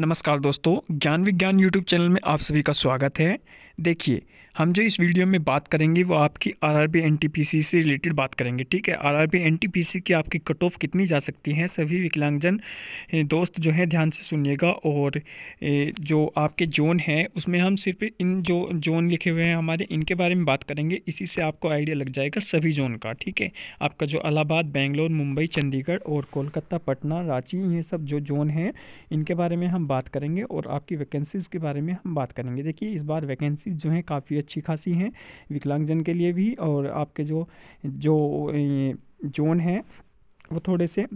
नमस्कार दोस्तों ज्ञान विज्ञान यूट्यूब चैनल में आप सभी का स्वागत है देखिए हम जो इस वीडियो में बात करेंगे वो आपकी R R B N T P C से रिलेटेड बात करेंगे ठीक है R R B N T P C की आपकी कट ऑफ कितनी जा सकती है सभी विकलांगजन दोस्त जो हैं ध्यान से सुनिएगा और जो आपके जोन हैं उसमें हम सिर्फ इन जो जोन लिखे हुए हैं हमारे इनके बारे में बात करेंगे इसी से आपको आइडिया लग जाएगा सभी जोन का ठीक है आपका जो अलाहाबाद बेंगलोर मुंबई चंडीगढ़ और कोलकाता पटना रांची ये सब जो जोन हैं इनके बारे में हम बात करेंगे और आपकी वैकेंसीज़ के बारे में हम बात करेंगे देखिए इस बार वैकेंसीज जो हैं काफ़ी अच्छी खासी हैं विकलांगजन के लिए भी और आपके जो जो जोन हैं वो थोड़े से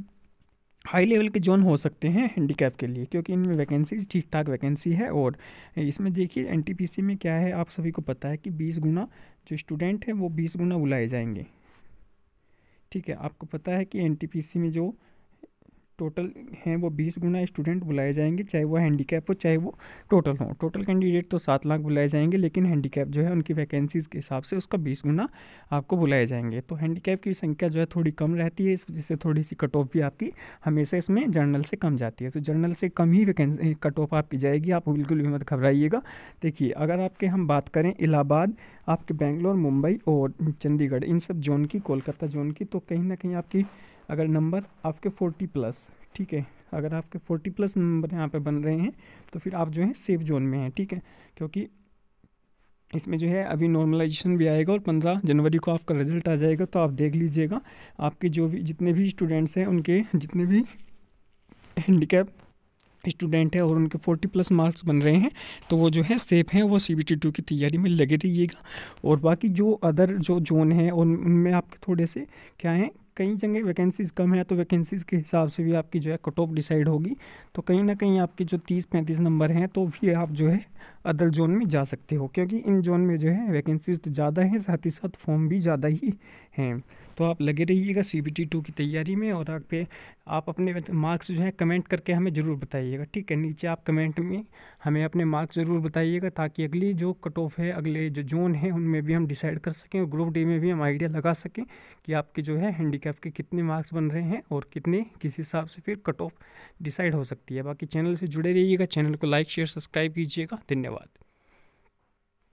हाई लेवल के जोन हो सकते हैं हैंडीकैप के लिए क्योंकि इनमें वैकेंसी ठीक ठाक वैकेंसी है और इसमें देखिए एनटीपीसी में क्या है आप सभी को पता है कि बीस गुना जो स्टूडेंट हैं वो बीस गुना बुलाए जाएंगे ठीक है आपको पता है कि एनटीपीसी में जो टोटल हैं वो बीस गुना स्टूडेंट बुलाए जाएंगे चाहे वो हैंडीकैप हो चाहे वो टोटल हो टोटल कैंडिडेट तो सात लाख बुलाए जाएंगे लेकिन हैंडीकैप जो है उनकी वैकेंसीज़ के हिसाब से उसका बीस गुना आपको बुलाए जाएंगे तो हैंडीकैप की संख्या जो है थोड़ी कम रहती है इस वजह से थोड़ी सी कट ऑफ भी आपकी हमेशा इसमें जर्नल से कम जाती है तो जर्नल से कम ही वैकेंसी कट ऑफ आपकी जाएगी आप बिल्कुल भी मत घबराइएगा देखिए अगर आपके हम बात करें इलाहाबाद आपके बेंगलोर मुंबई और चंडीगढ़ इन सब जोन की कोलकाता जोन की तो कहीं ना कहीं आपकी अगर नंबर आपके फोर्टी प्लस ठीक है अगर आपके फोर्टी प्लस नंबर यहाँ पे बन रहे हैं तो फिर आप जो है सेफ जोन में हैं ठीक है क्योंकि इसमें जो है अभी नॉर्मलाइजेशन भी आएगा और पंद्रह जनवरी को आपका रिजल्ट आ जाएगा तो आप देख लीजिएगा आपके जो भी जितने भी स्टूडेंट्स हैं उनके जितने भी हैंडीकैप स्टूडेंट है और उनके फोर्टी प्लस मार्क्स बन रहे हैं तो वो जो है सेफ हैं वो सी बी टी टू की तैयारी में लगे रहिएगा और बाकी जो अदर जो जोन हैं उनमें आपके थोड़े से क्या हैं कई जगह वैकेंसीज़ कम है तो वैकेंसीज़ के हिसाब से भी आपकी जो है कट ऑफ डिसाइड होगी तो कहीं ना कहीं आपके जो तीस पैंतीस नंबर हैं तो भी आप जो है अदर जोन में जा सकते हो क्योंकि इन जोन में जो है वैकेंसीज़ तो ज़्यादा हैं साथ ही साथ फॉर्म भी ज़्यादा ही हैं तो आप लगे रहिएगा सी बी टी टू की तैयारी में और आप आप अपने मार्क्स जो हैं कमेंट करके हमें ज़रूर बताइएगा ठीक है नीचे आप कमेंट में हमें अपने मार्क्स ज़रूर बताइएगा ताकि अगली जो कट ऑफ है अगले जो जोन है उनमें भी हम डिसाइड कर सकें और ग्रुप डी में भी हम आइडिया लगा सकें कि आपके जो है हैंडीकैप के कितने मार्क्स बन रहे हैं और कितने किस हिसाब से फिर कट ऑफ डिसाइड हो सकती है बाकी चैनल से जुड़े रहिएगा चैनल को लाइक शेयर सब्सक्राइब कीजिएगा धन्यवाद